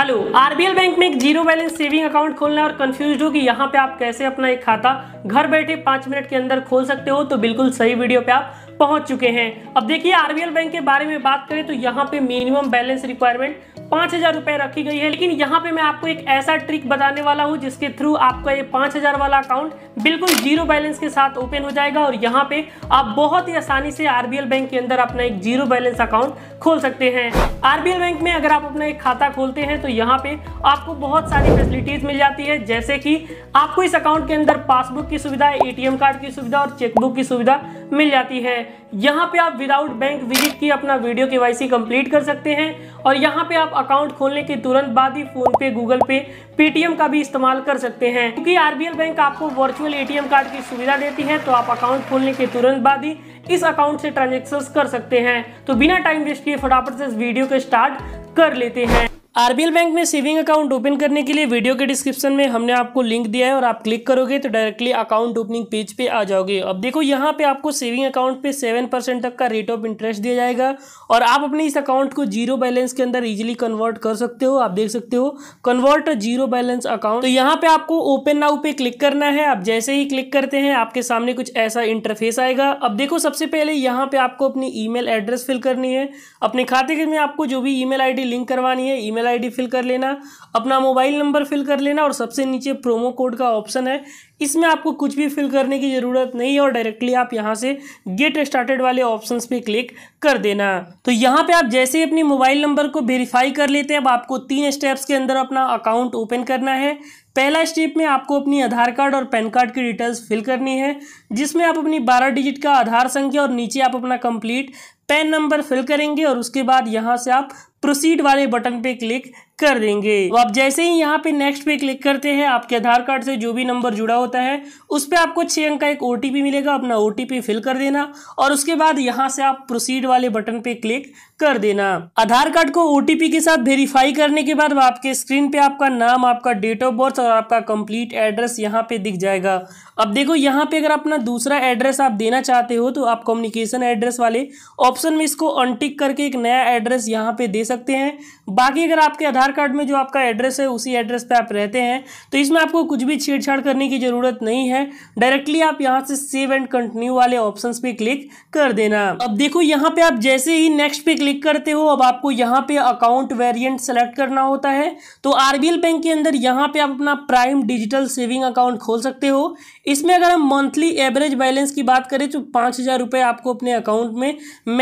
hello RBL bank में एक zero balance saving account खोलना और कंफ्यूज हो कि यहाँ पे आप कैसे अपना एक खाता घर बैठे पांच मिनट के अंदर खोल सकते हो तो बिल्कुल सही वीडियो पे आप पहुंच चुके हैं अब देखिए आरबीएल बैंक के बारे में बात करें तो यहाँ पे मिनिमम बैलेंस रिक्वायरमेंट पाँच हज़ार रुपए रखी गई है लेकिन यहाँ पे मैं आपको एक ऐसा ट्रिक बताने वाला हूँ जिसके थ्रू आपका ये पांच हज़ार वाला अकाउंट बिल्कुल जीरो बैलेंस के साथ ओपन हो जाएगा और यहाँ पे आप बहुत ही आसानी से आरबीएल बैंक के अंदर अपना एक जीरो बैलेंस अकाउंट खोल सकते हैं आरबीएल बैंक में अगर आप अपना एक खाता खोलते हैं तो यहाँ पे आपको बहुत सारी फैसिलिटीज मिल जाती है जैसे कि आपको इस अकाउंट के अंदर पासबुक की सुविधा ए कार्ड की सुविधा और चेकबुक की सुविधा मिल जाती है यहाँ पे आप विदाउट बैंक विजिट किए अपना वीडियो के वाई कंप्लीट कर सकते हैं और यहाँ पे आप अकाउंट खोलने के तुरंत बाद ही PhonePe Google pay Paytm का भी इस्तेमाल कर सकते हैं क्योंकि आरबीएल बैंक आपको वर्चुअल एटीएम कार्ड की सुविधा देती है तो आप अकाउंट खोलने के तुरंत बाद ही इस अकाउंट से ट्रांजेक्शन कर सकते हैं तो बिना टाइम वेस्ट किए फटाफट से इस वीडियो को स्टार्ट कर लेते हैं आरबीएल बैंक में सेविंग अकाउंट ओपन करने के लिए वीडियो के डिस्क्रिप्शन में हमने आपको लिंक दिया है और आप क्लिक करोगे तो डायरेक्टली अकाउंट ओपनिंग पेज पे आ जाओगे अब देखो यहाँ पे आपको सेविंग अकाउंट पे सेवन परसेंट तक का रेट ऑफ इंटरेस्ट दिया जाएगा और आप अपने इस अकाउंट को जीरो बैलेंस के अंदर इजिली कन्वर्ट कर सकते हो आप देख सकते हो कन्वर्ट जीरो बैलेंस अकाउंट तो यहाँ पे आपको ओपन नाउ पे क्लिक करना है आप जैसे ही क्लिक करते हैं आपके सामने कुछ ऐसा इंटरफेस आएगा अब देखो सबसे पहले यहाँ पे आपको अपनी ई एड्रेस फिल करनी है अपने खाते में आपको जो भी ई मेल लिंक करवानी है ईमेल ईमेल आईडी फिल कर लेना अपना मोबाइल नंबर फिल कर लेना और सबसे नीचे प्रोमो कोड का ऑप्शन है इसमें आपको कुछ भी फिल करने की ज़रूरत नहीं है और डायरेक्टली आप यहाँ से गेट स्टार्टेड वाले ऑप्शंस पे क्लिक कर देना तो यहाँ पे आप जैसे ही अपने मोबाइल नंबर को वेरीफाई कर लेते हैं अब आपको तीन स्टेप्स के अंदर अपना अकाउंट ओपन करना है पहला स्टेप में आपको अपनी आधार कार्ड और पैन कार्ड की डिटेल्स फिल करनी है जिसमें आप अपनी बारह डिजिट का आधार संख्या और नीचे आप अपना कंप्लीट पैन नंबर फिल करेंगे और उसके बाद यहाँ से आप प्रोसीड वाले बटन पे क्लिक कर देंगे तो आप जैसे ही यहाँ पे नेक्स्ट पे क्लिक करते हैं आपके आधार कार्ड से जो भी नंबर जुड़ा होता है उस पर आपको छः अंक का एक ओ मिलेगा अपना ओ फिल कर देना और उसके बाद यहाँ से आप प्रोसीड वाले बटन पे क्लिक कर देना आधार कार्ड को ओ के साथ वेरीफाई करने के बाद आपके स्क्रीन पे आपका नाम आपका डेट ऑफ बर्थ और आपका कंप्लीट एड्रेस यहाँ पे दिख जाएगा अब देखो यहाँ पे अगर अपना दूसरा एड्रेस आप देना चाहते हो तो आप कम्युनिकेशन एड्रेस वाले ऑप्शन में इसको अनटिक करके एक नया एड्रेस यहाँ पे दे सकते हैं बाकी अगर आपके आधार कार्ड में जो आपका एड्रेस है उसी एड्रेस पे आप रहते हैं तो इसमें आपको कुछ भी छेड़छाड़ करने की ज़रूरत नहीं है डायरेक्टली आप यहाँ से सेव एंड कंटिन्यू वाले ऑप्शन पे क्लिक कर देना अब देखो यहाँ पे आप जैसे ही नेक्स्ट पे क्लिक करते हो अब आपको यहाँ पे अकाउंट वेरियंट सेलेक्ट करना होता है तो आर बैंक के अंदर यहाँ पे आप अपना प्राइम डिजिटल सेविंग अकाउंट खोल सकते हो इसमें अगर हम मंथली एवरेज बैलेंस की बात करें तो पाँच हज़ार रुपये आपको अपने अकाउंट में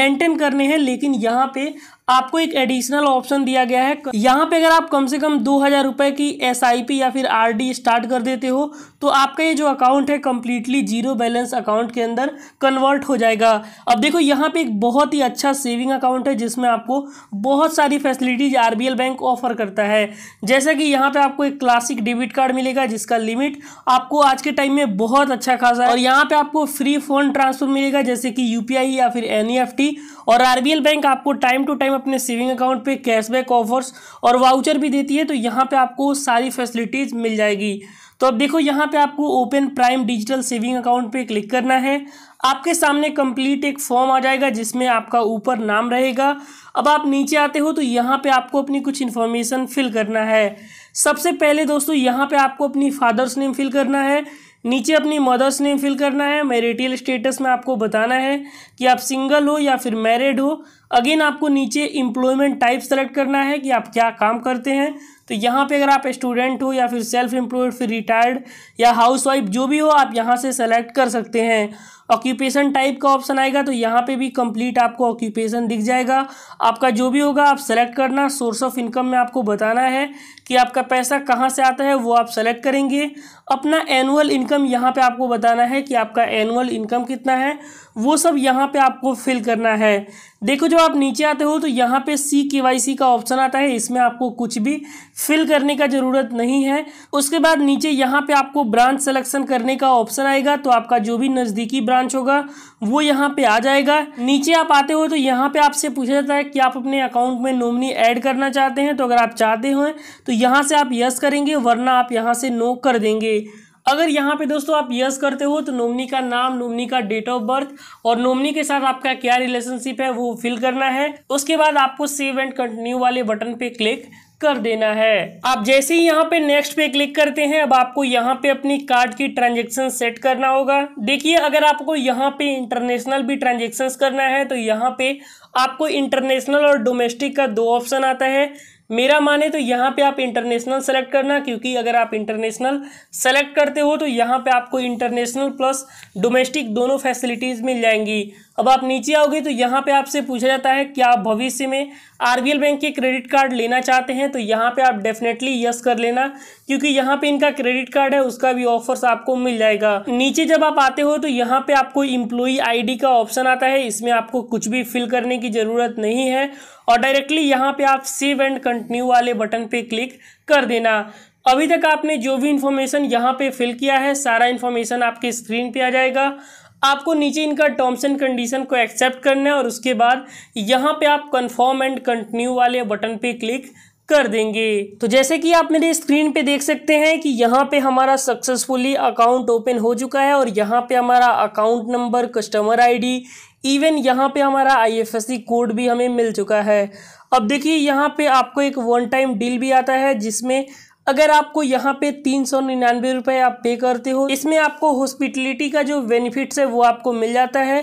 मेंटेन करने हैं लेकिन यहाँ पे आपको एक एडिशनल ऑप्शन दिया गया है यहाँ पे अगर आप कम से कम दो हज़ार रुपये की एस या फिर आर स्टार्ट कर देते हो तो आपका ये जो अकाउंट है कम्प्लीटली जीरो बैलेंस अकाउंट के अंदर कन्वर्ट हो जाएगा अब देखो यहाँ पे एक बहुत ही अच्छा सेविंग अकाउंट है जिसमें आपको बहुत सारी फैसिलिटीज आर बैंक ऑफर करता है जैसा कि यहाँ पर आपको एक क्लासिक डेबिट कार्ड मिलेगा जिसका लिमिट आपको आज के टाइम में बहुत अच्छा खासा है और यहाँ पर आपको फ्री फोन ट्रांसफर मिलेगा जैसे कि यू या फिर एन e और आर बैंक आपको टाइम टू टाइम अपने सेविंग अकाउंट पे कैशबैक ऑफर्स और वाउचर भी देती है तो यहाँ पे आपको सारी फैसिलिटीज़ मिल जाएगी तो अब देखो यहाँ पे आपको open prime digital saving account पे क्लिक करना है आपके सामने कंप्लीट एक फॉर्म आ जाएगा जिसमें आपका ऊपर नाम रहेगा अब आप नीचे आते हो तो यहाँ पे आपको अपनी कुछ इन्फॉर्मेशन फिल करना है सबसे पहले दोस्तों यहाँ पे आपको अपनी फादर्स नेम फिल करना है नीचे अपनी मदर्स नेम फिल करना है मेरिटियल स्टेटस में आपको बताना है कि आप सिंगल हो या फिर मैरिड हो अगेन आपको नीचे एम्प्लॉयमेंट टाइप सेलेक्ट करना है कि आप क्या काम करते हैं तो यहाँ पे अगर आप स्टूडेंट हो या फिर सेल्फ एम्प्लॉयड फिर रिटायर्ड या हाउसवाइफ जो भी हो आप यहाँ से सेलेक्ट कर सकते हैं ऑक्यूपेशन टाइप का ऑप्शन आएगा तो यहाँ पे भी कंप्लीट आपको ऑक्यूपेशन दिख जाएगा आपका जो भी होगा आप सेलेक्ट करना सोर्स ऑफ इनकम में आपको बताना है कि आपका पैसा कहाँ से आता है वो आप सेलेक्ट करेंगे अपना एनुअल इनकम यहाँ पे आपको बताना है कि आपका एनुअल इनकम कितना है वो सब यहाँ पे आपको फिल करना है देखो जब आप नीचे आते हो तो यहाँ पे सी के वाई सी का ऑप्शन आता है इसमें आपको कुछ भी फिल करने का ज़रूरत नहीं है उसके बाद नीचे यहाँ पे आपको ब्रांच सिलेक्शन करने का ऑप्शन आएगा तो आपका जो भी नज़दीकी ब्रांच होगा वो यहाँ पे आ जाएगा नीचे आप आते हो तो यहाँ पे आपसे पूछा जाता है कि आप अपने अकाउंट में नोमनी ऐड करना चाहते हैं तो अगर आप चाहते हो तो यहाँ से आप यस करेंगे वरना आप यहाँ से नो कर देंगे अगर यहाँ पे दोस्तों आप यस करते हो तो नोमनी का नाम नोमनी का डेट ऑफ बर्थ और नोमनी के साथ आपका क्या रिलेशनशिप है वो फिल करना है उसके बाद आपको सेव एंड कंटिन्यू वाले बटन पे क्लिक कर देना है आप जैसे ही यहाँ पे नेक्स्ट पे क्लिक करते हैं अब आपको यहाँ पे अपनी कार्ड की ट्रांजेक्शन सेट करना होगा देखिए अगर आपको यहाँ पे इंटरनेशनल भी ट्रांजेक्शन करना है तो यहाँ पे आपको इंटरनेशनल और डोमेस्टिक का दो ऑप्शन आता है मेरा माने तो यहाँ पे आप इंटरनेशनल सेलेक्ट करना क्योंकि अगर आप इंटरनेशनल सेलेक्ट करते हो तो यहाँ पे आपको इंटरनेशनल प्लस डोमेस्टिक दोनों फैसिलिटीज़ मिल जाएंगी अब आप नीचे आओगे तो यहाँ पे आपसे पूछा जाता है क्या आप भविष्य में आरबीएल बैंक के क्रेडिट कार्ड लेना चाहते हैं तो यहाँ पे आप डेफिनेटली यस कर लेना क्योंकि यहाँ पे इनका क्रेडिट कार्ड है उसका भी ऑफर्स आपको मिल जाएगा नीचे जब आप आते हो तो यहाँ पे आपको इम्प्लॉई आईडी का ऑप्शन आता है इसमें आपको कुछ भी फिल करने की ज़रूरत नहीं है और डायरेक्टली यहाँ पे आप सेव एंड कंटिन्यू वाले बटन पे क्लिक कर देना अभी तक आपने जो भी इन्फॉर्मेशन यहाँ पे फिल किया है सारा इन्फॉर्मेशन आपके स्क्रीन पे आ जाएगा आपको नीचे इनका टर्म्स एंड कंडीशन को एक्सेप्ट करना है और उसके बाद यहाँ पे आप कन्फर्म एंड कंटिन्यू वाले बटन पे क्लिक कर देंगे तो जैसे कि आप मेरे स्क्रीन पे देख सकते हैं कि यहाँ पे हमारा सक्सेसफुली अकाउंट ओपन हो चुका है और यहाँ पे हमारा account number customer ID even यहाँ पे हमारा आईएफएससी कोड भी हमें मिल चुका है अब देखिए यहाँ पे आपको एक वन टाइम डील भी आता है जिसमें अगर आपको यहाँ पे तीन सौ निन्यानवे रुपये आप पे करते हो इसमें आपको हॉस्पिटलिटी का जो बेनिफिट्स है वो आपको मिल जाता है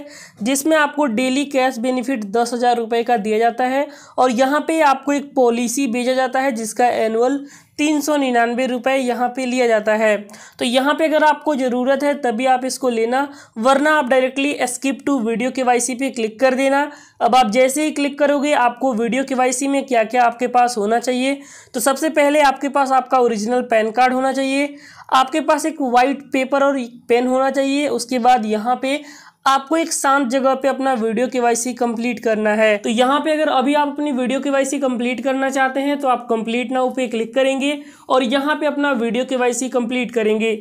जिसमें आपको डेली कैश बेनिफिट दस हज़ार रुपये का दिया जाता है और यहाँ पे आपको एक पॉलिसी भेजा जाता है जिसका एनुअल तीन सौ निन्यानवे रुपये यहाँ पर लिया जाता है तो यहाँ पे अगर आपको ज़रूरत है तभी आप इसको लेना वरना आप directly skip to video K Y C पे क्लिक कर देना अब आप जैसे ही क्लिक करोगे आपको वीडियो के वाई सी में क्या क्या आपके पास होना चाहिए तो सबसे पहले आपके पास आपका ओरिजिनल पैन कार्ड होना चाहिए आपके पास एक वाइट पेपर और पेन होना चाहिए उसके बाद यहाँ पे आपको एक शांत जगह पे अपना वीडियो सी कम्प्लीट करना है तो यहाँ पे अगर अभी आप अपनी वीडियो के सी कम्प्लीट करना चाहते हैं तो आप कंप्लीट नाउ पे क्लिक करेंगे और यहाँ पे अपना वीडियो के सी कम्प्लीट करेंगे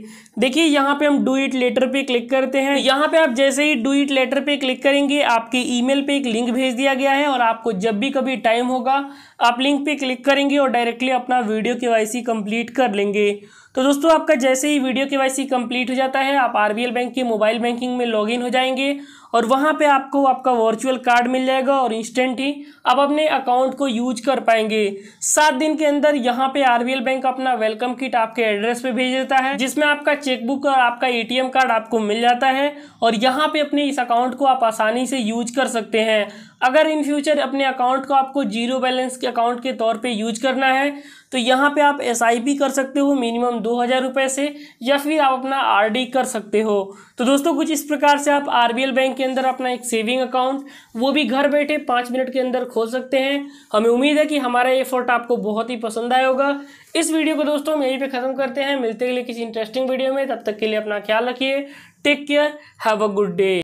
देखिए यहाँ पे हम डू इट लेटर पे क्लिक करते हैं तो यहाँ पे आप जैसे ही डू इट लेटर पे क्लिक करेंगे आपके ईमेल पे एक लिंक भेज दिया गया है और आपको जब भी कभी टाइम होगा आप लिंक पे क्लिक करेंगे और डायरेक्टली अपना वीडियो सी कम्प्लीट कर लेंगे तो दोस्तों आपका जैसे ही वीडियो के वाई कंप्लीट हो जाता है आप आरबीएल बैंक की मोबाइल बैंकिंग में लॉगिन हो जाएंगे और वहाँ पे आपको आपका वर्चुअल कार्ड मिल जाएगा और इंस्टेंट ही आप अपने अकाउंट को यूज कर पाएंगे सात दिन के अंदर यहाँ पे आर बैंक अपना वेलकम किट आपके एड्रेस पे भेज देता है जिसमें आपका चेकबुक और आपका ए कार्ड आपको मिल जाता है और यहाँ पे अपने इस अकाउंट को आप आसानी से यूज कर सकते हैं अगर इन फ्यूचर अपने अकाउंट को आपको जीरो बैलेंस के अकाउंट के तौर पे यूज करना है तो यहाँ पे आप एस कर सकते हो मिनिमम दो हज़ार रुपये से या फिर आप अपना आर कर सकते हो तो दोस्तों कुछ इस प्रकार से आप आर बैंक के अंदर अपना एक सेविंग अकाउंट वो भी घर बैठे पाँच मिनट के अंदर खोल सकते हैं हमें उम्मीद है कि हमारा ये फोटो आपको बहुत ही पसंद आया होगा इस वीडियो को दोस्तों हम यहीं पे ख़त्म करते हैं मिलते के लिए किसी इंटरेस्टिंग वीडियो में तब तक के लिए अपना ख्याल रखिए take care have a good day